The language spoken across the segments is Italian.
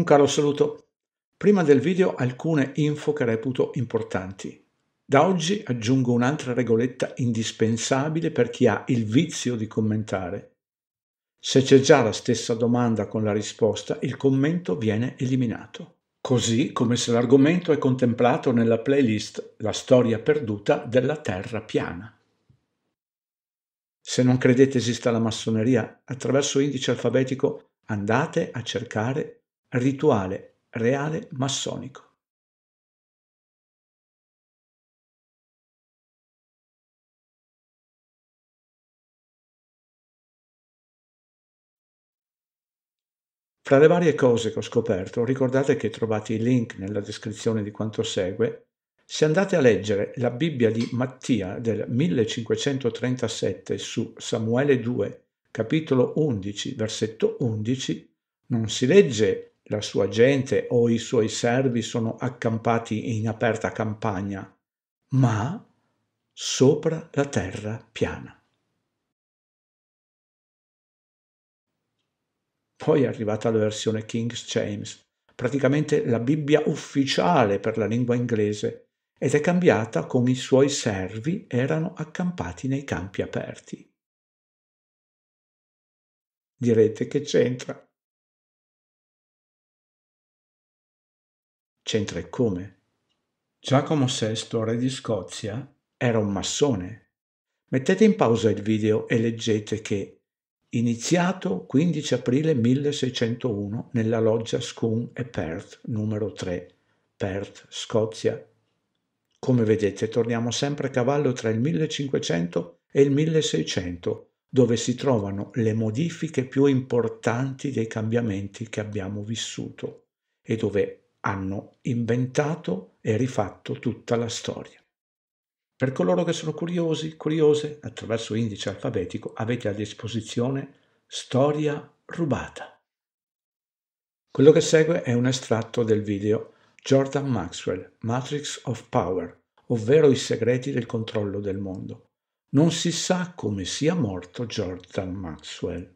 Un caro saluto. Prima del video alcune info che reputo importanti. Da oggi aggiungo un'altra regoletta indispensabile per chi ha il vizio di commentare. Se c'è già la stessa domanda con la risposta, il commento viene eliminato. Così come se l'argomento è contemplato nella playlist La storia perduta della Terra piana. Se non credete esista la massoneria, attraverso indice alfabetico andate a cercare rituale reale massonico. Fra le varie cose che ho scoperto, ricordate che trovate il link nella descrizione di quanto segue. Se andate a leggere la Bibbia di Mattia del 1537 su Samuele 2, capitolo 11, versetto 11, non si legge la sua gente o i suoi servi sono accampati in aperta campagna, ma sopra la terra piana. Poi è arrivata la versione King James, praticamente la Bibbia ufficiale per la lingua inglese, ed è cambiata con i suoi servi erano accampati nei campi aperti. Direte che c'entra? C'entra e come? Giacomo VI, re di Scozia, era un massone. Mettete in pausa il video e leggete che, iniziato 15 aprile 1601 nella loggia Scone e Perth, numero 3, Perth, Scozia, come vedete torniamo sempre a cavallo tra il 1500 e il 1600, dove si trovano le modifiche più importanti dei cambiamenti che abbiamo vissuto e dove hanno inventato e rifatto tutta la storia. Per coloro che sono curiosi, curiose, attraverso indice alfabetico avete a disposizione Storia rubata. Quello che segue è un estratto del video Jordan Maxwell, Matrix of Power, ovvero i segreti del controllo del mondo. Non si sa come sia morto Jordan Maxwell.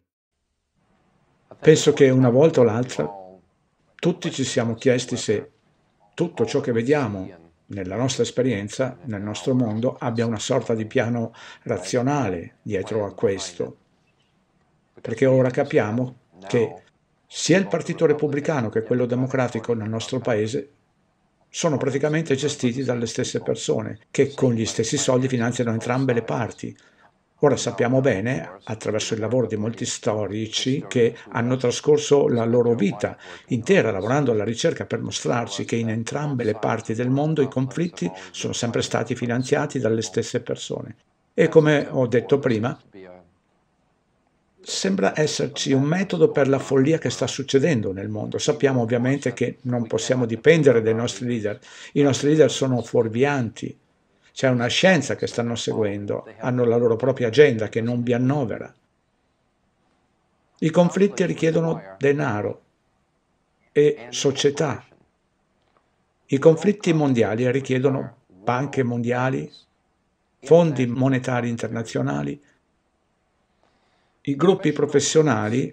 Penso che una volta o l'altra tutti ci siamo chiesti se tutto ciò che vediamo nella nostra esperienza, nel nostro mondo, abbia una sorta di piano razionale dietro a questo. Perché ora capiamo che sia il Partito Repubblicano che quello democratico nel nostro paese sono praticamente gestiti dalle stesse persone che con gli stessi soldi finanziano entrambe le parti Ora sappiamo bene, attraverso il lavoro di molti storici che hanno trascorso la loro vita intera lavorando alla ricerca per mostrarci che in entrambe le parti del mondo i conflitti sono sempre stati finanziati dalle stesse persone. E come ho detto prima, sembra esserci un metodo per la follia che sta succedendo nel mondo. Sappiamo ovviamente che non possiamo dipendere dai nostri leader. I nostri leader sono fuorvianti, c'è una scienza che stanno seguendo, hanno la loro propria agenda che non vi annovera. I conflitti richiedono denaro e società. I conflitti mondiali richiedono banche mondiali, fondi monetari internazionali. I gruppi professionali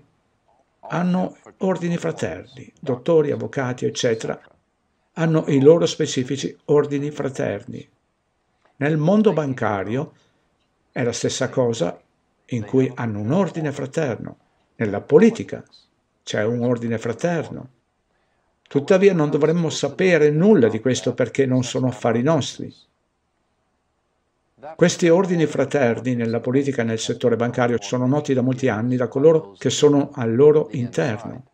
hanno ordini fraterni, dottori, avvocati, eccetera, hanno i loro specifici ordini fraterni, nel mondo bancario è la stessa cosa in cui hanno un ordine fraterno. Nella politica c'è un ordine fraterno. Tuttavia non dovremmo sapere nulla di questo perché non sono affari nostri. Questi ordini fraterni nella politica e nel settore bancario sono noti da molti anni da coloro che sono al loro interno.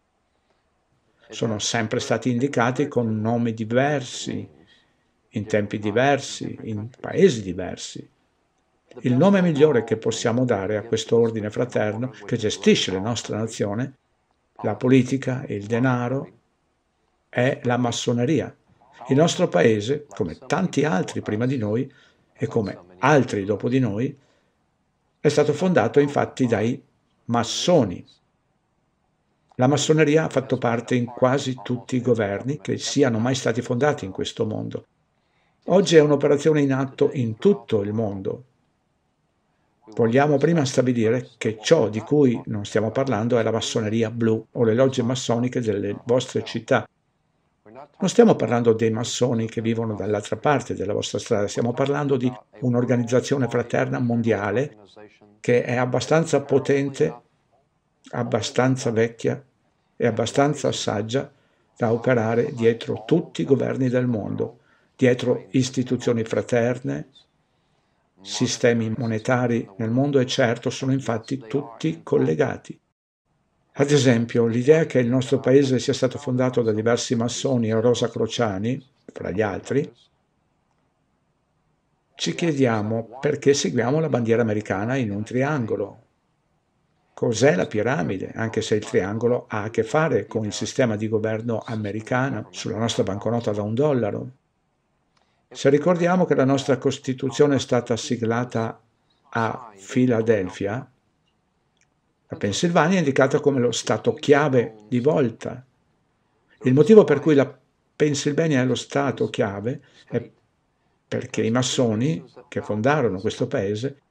Sono sempre stati indicati con nomi diversi in tempi diversi, in paesi diversi. Il nome migliore che possiamo dare a questo ordine fraterno che gestisce la nostra nazione, la politica, il denaro, è la massoneria. Il nostro paese, come tanti altri prima di noi e come altri dopo di noi, è stato fondato infatti dai massoni. La massoneria ha fatto parte in quasi tutti i governi che siano mai stati fondati in questo mondo Oggi è un'operazione in atto in tutto il mondo. Vogliamo prima stabilire che ciò di cui non stiamo parlando è la massoneria blu o le logge massoniche delle vostre città. Non stiamo parlando dei massoni che vivono dall'altra parte della vostra strada, stiamo parlando di un'organizzazione fraterna mondiale che è abbastanza potente, abbastanza vecchia e abbastanza saggia da operare dietro tutti i governi del mondo dietro istituzioni fraterne, sistemi monetari nel mondo è certo, sono infatti tutti collegati. Ad esempio, l'idea che il nostro paese sia stato fondato da diversi massoni e rosa crociani, fra gli altri, ci chiediamo perché seguiamo la bandiera americana in un triangolo. Cos'è la piramide, anche se il triangolo ha a che fare con il sistema di governo americano sulla nostra banconota da un dollaro? Se ricordiamo che la nostra Costituzione è stata siglata a Filadelfia, la Pennsylvania è indicata come lo Stato chiave di volta. Il motivo per cui la Pennsylvania è lo Stato chiave è perché i massoni che fondarono questo paese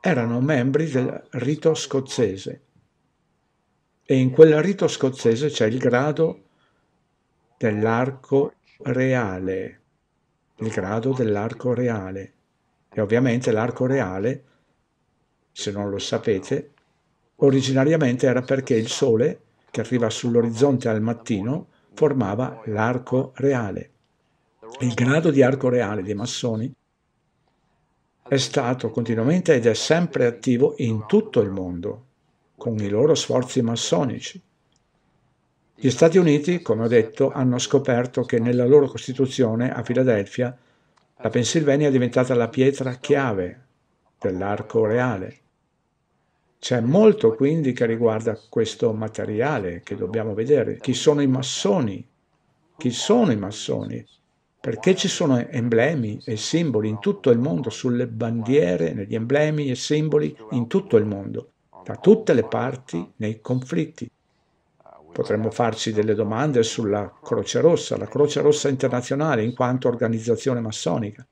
erano membri del rito scozzese e in quel rito scozzese c'è il grado dell'arco reale il grado dell'arco reale. E ovviamente l'arco reale, se non lo sapete, originariamente era perché il Sole, che arriva sull'orizzonte al mattino, formava l'arco reale. Il grado di arco reale dei massoni è stato continuamente ed è sempre attivo in tutto il mondo, con i loro sforzi massonici, gli Stati Uniti, come ho detto, hanno scoperto che nella loro Costituzione a Filadelfia la Pennsylvania è diventata la pietra chiave dell'arco reale. C'è molto quindi che riguarda questo materiale che dobbiamo vedere. Chi sono i massoni? Chi sono i massoni? Perché ci sono emblemi e simboli in tutto il mondo, sulle bandiere, negli emblemi e simboli in tutto il mondo, da tutte le parti nei conflitti. Potremmo farci delle domande sulla Croce Rossa, la Croce Rossa internazionale in quanto organizzazione massonica.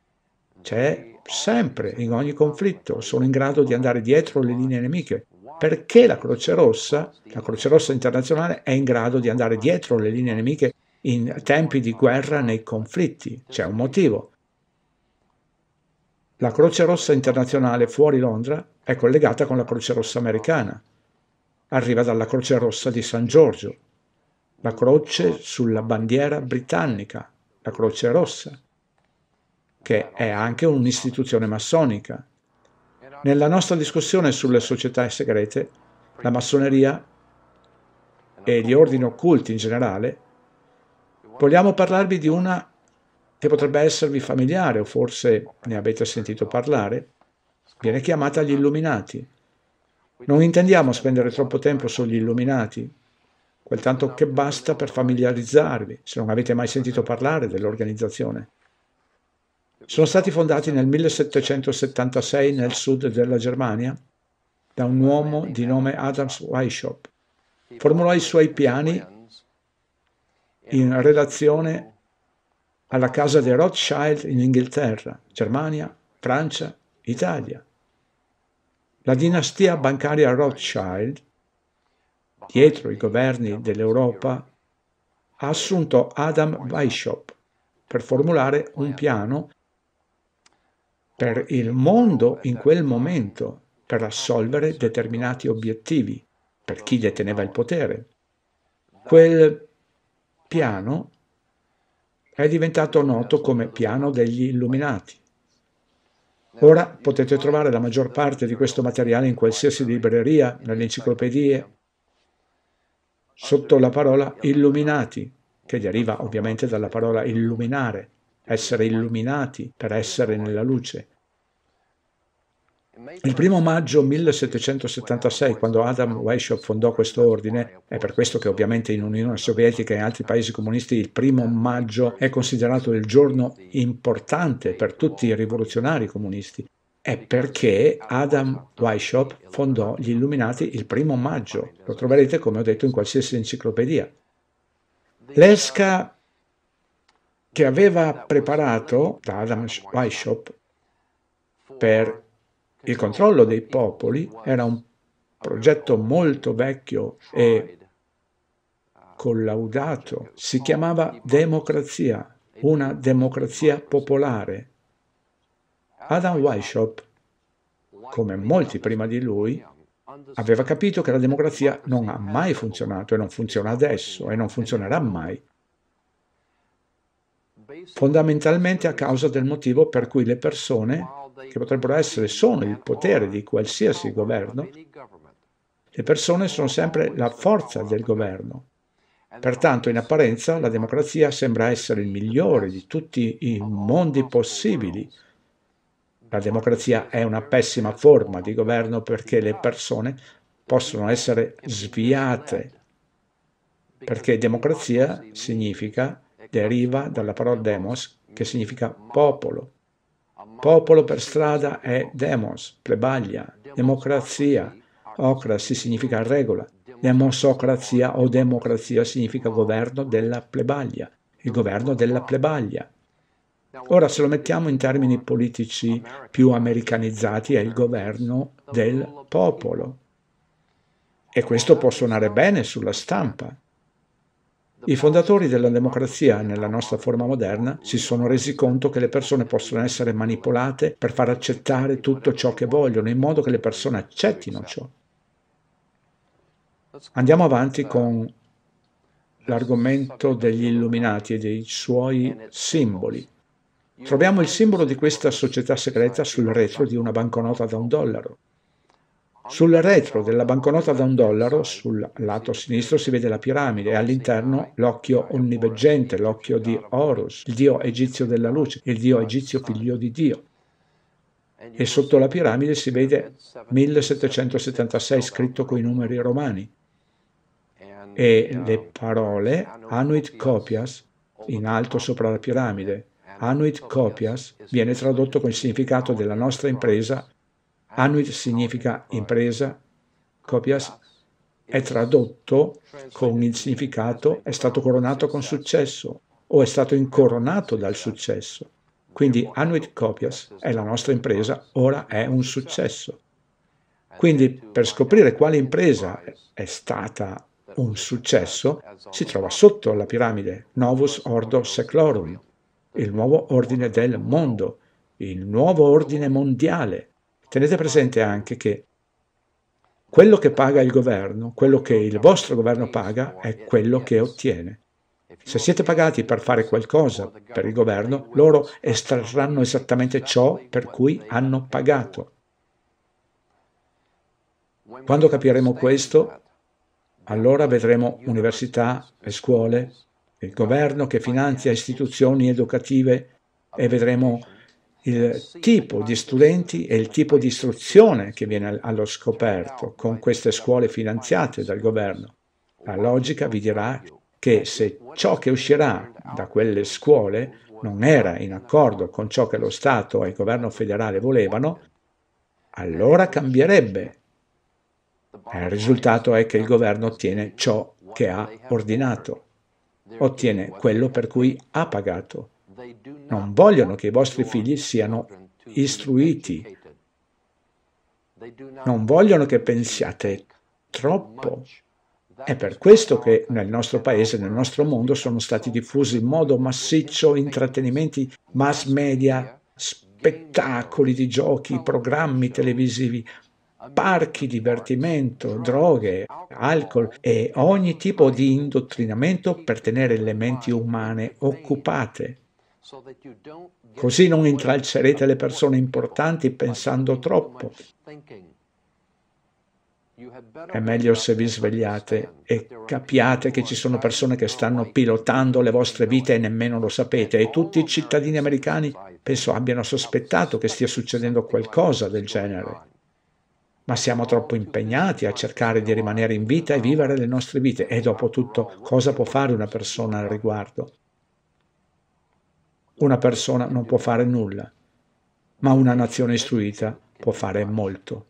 C'è sempre in ogni conflitto, sono in grado di andare dietro le linee nemiche. Perché la Croce Rossa, la Croce Rossa internazionale, è in grado di andare dietro le linee nemiche in tempi di guerra nei conflitti? C'è un motivo. La Croce Rossa internazionale fuori Londra è collegata con la Croce Rossa americana arriva dalla Croce Rossa di San Giorgio, la croce sulla bandiera britannica, la Croce Rossa, che è anche un'istituzione massonica. Nella nostra discussione sulle società segrete, la massoneria e gli ordini occulti in generale, vogliamo parlarvi di una che potrebbe esservi familiare o forse ne avete sentito parlare, viene chiamata gli illuminati. Non intendiamo spendere troppo tempo sugli illuminati, quel tanto che basta per familiarizzarvi, se non avete mai sentito parlare dell'organizzazione. Sono stati fondati nel 1776 nel sud della Germania da un uomo di nome Adams Weishaupt. Formulò i suoi piani in relazione alla casa dei Rothschild in Inghilterra, Germania, Francia, Italia. La dinastia bancaria Rothschild, dietro i governi dell'Europa, ha assunto Adam Weishaupt per formulare un piano per il mondo in quel momento, per assolvere determinati obiettivi, per chi deteneva il potere. Quel piano è diventato noto come piano degli illuminati. Ora potete trovare la maggior parte di questo materiale in qualsiasi libreria, nelle enciclopedie, sotto la parola illuminati, che deriva ovviamente dalla parola illuminare, essere illuminati per essere nella luce. Il primo maggio 1776, quando Adam Weishaupt fondò questo ordine, è per questo che ovviamente in Unione Sovietica e in altri paesi comunisti il primo maggio è considerato il giorno importante per tutti i rivoluzionari comunisti, è perché Adam Weishaupt fondò gli Illuminati il primo maggio. Lo troverete, come ho detto, in qualsiasi enciclopedia. L'esca che aveva preparato da Adam Weishaupt per il controllo dei popoli era un progetto molto vecchio e collaudato. Si chiamava democrazia, una democrazia popolare. Adam Weishaupt, come molti prima di lui, aveva capito che la democrazia non ha mai funzionato e non funziona adesso e non funzionerà mai, fondamentalmente a causa del motivo per cui le persone che potrebbero essere sono il potere di qualsiasi governo, le persone sono sempre la forza del governo. Pertanto, in apparenza, la democrazia sembra essere il migliore di tutti i mondi possibili. La democrazia è una pessima forma di governo perché le persone possono essere sviate, perché democrazia significa, deriva dalla parola demos, che significa popolo. Popolo per strada è demos, plebaglia, democrazia, ocrasi significa regola, demosocrazia o democrazia significa governo della plebaglia, il governo della plebaglia. Ora se lo mettiamo in termini politici più americanizzati è il governo del popolo. E questo può suonare bene sulla stampa, i fondatori della democrazia nella nostra forma moderna si sono resi conto che le persone possono essere manipolate per far accettare tutto ciò che vogliono, in modo che le persone accettino ciò. Andiamo avanti con l'argomento degli illuminati e dei suoi simboli. Troviamo il simbolo di questa società segreta sul retro di una banconota da un dollaro. Sul retro della banconota da un dollaro, sul lato sinistro, si vede la piramide e all'interno l'occhio onniveggente, l'occhio di Horus, il dio egizio della luce, il dio egizio figlio di Dio. E sotto la piramide si vede 1776 scritto con i numeri romani e le parole Anuit Copias in alto sopra la piramide. Anuit Copias viene tradotto con il significato della nostra impresa Anuit significa impresa, copias è tradotto con il significato è stato coronato con successo o è stato incoronato dal successo. Quindi Anuit Copias è la nostra impresa, ora è un successo. Quindi per scoprire quale impresa è stata un successo, si trova sotto la piramide Novus Ordo Seclorum, il nuovo ordine del mondo, il nuovo ordine mondiale, Tenete presente anche che quello che paga il governo, quello che il vostro governo paga, è quello che ottiene. Se siete pagati per fare qualcosa per il governo, loro estrarranno esattamente ciò per cui hanno pagato. Quando capiremo questo, allora vedremo università e scuole, il governo che finanzia istituzioni educative e vedremo il tipo di studenti e il tipo di istruzione che viene allo scoperto con queste scuole finanziate dal governo. La logica vi dirà che se ciò che uscirà da quelle scuole non era in accordo con ciò che lo Stato e il governo federale volevano, allora cambierebbe. Il risultato è che il governo ottiene ciò che ha ordinato, ottiene quello per cui ha pagato non vogliono che i vostri figli siano istruiti, non vogliono che pensiate troppo. È per questo che nel nostro paese, nel nostro mondo, sono stati diffusi in modo massiccio intrattenimenti mass media, spettacoli di giochi, programmi televisivi, parchi divertimento, droghe, alcol e ogni tipo di indottrinamento per tenere le menti umane occupate Così non intralcerete le persone importanti pensando troppo. È meglio se vi svegliate e capiate che ci sono persone che stanno pilotando le vostre vite e nemmeno lo sapete e tutti i cittadini americani penso abbiano sospettato che stia succedendo qualcosa del genere. Ma siamo troppo impegnati a cercare di rimanere in vita e vivere le nostre vite e dopo tutto cosa può fare una persona al riguardo? Una persona non può fare nulla, ma una nazione istruita può fare molto.